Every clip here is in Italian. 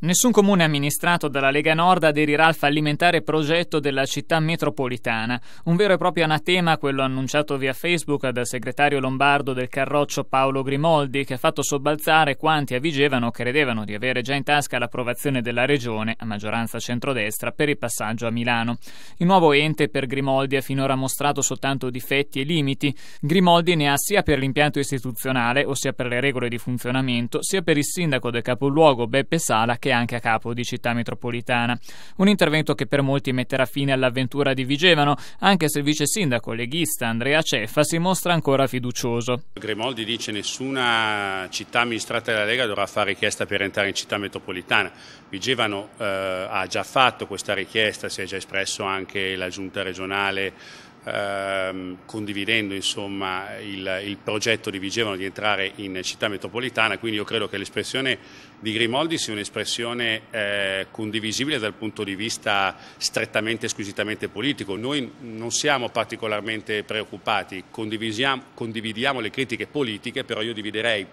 Nessun comune amministrato dalla Lega Nord aderirà al fallimentare progetto della città metropolitana, un vero e proprio anatema quello annunciato via Facebook dal segretario lombardo del Carroccio Paolo Grimoldi, che ha fatto sobbalzare quanti avvigevano credevano di avere già in tasca l'approvazione della regione, a maggioranza centrodestra, per il passaggio a Milano. Il nuovo ente per Grimoldi ha finora mostrato soltanto difetti e limiti. Grimoldi ne ha sia per l'impianto istituzionale, ossia per le regole di funzionamento, sia per il sindaco del capoluogo Beppe Sala che che è anche a capo di città metropolitana. Un intervento che per molti metterà fine all'avventura di Vigevano, anche se il vice sindaco leghista Andrea Ceffa si mostra ancora fiducioso. Gremoldi dice nessuna città amministrata dalla Lega dovrà fare richiesta per entrare in città metropolitana. Vigevano eh, ha già fatto questa richiesta, si è già espresso anche la giunta regionale ehm, condividendo insomma, il, il, progetto di Vigevano di entrare in città metropolitana, quindi io credo che l'espressione di Grimoldi sia un'espressione eh, condivisibile dal punto di vista strettamente, e squisitamente politico. Noi non siamo particolarmente preoccupati, condividiamo le critiche politiche, però io dividerei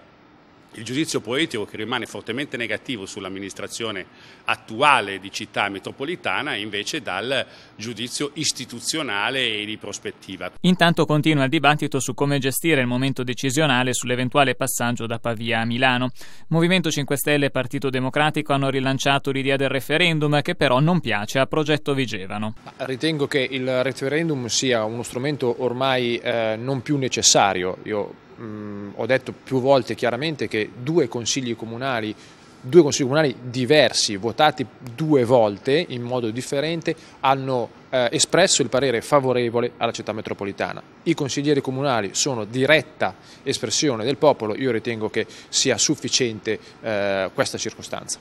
il giudizio poetico che rimane fortemente negativo sull'amministrazione attuale di città metropolitana invece dal giudizio istituzionale e di prospettiva. Intanto continua il dibattito su come gestire il momento decisionale sull'eventuale passaggio da Pavia a Milano. Movimento 5 Stelle e Partito Democratico hanno rilanciato l'idea del referendum che però non piace a Progetto Vigevano. Ritengo che il referendum sia uno strumento ormai eh, non più necessario. Io mh, mm, Ehm, ho detto più volte chiaramente che due consigli comunali due consigli comunali diversi, votati due volte in modo differente, hanno eh, espresso il parere favorevole alla città metropolitana. I consiglieri comunali sono diretta espressione del popolo, io ritengo che sia sufficiente eh, questa circostanza.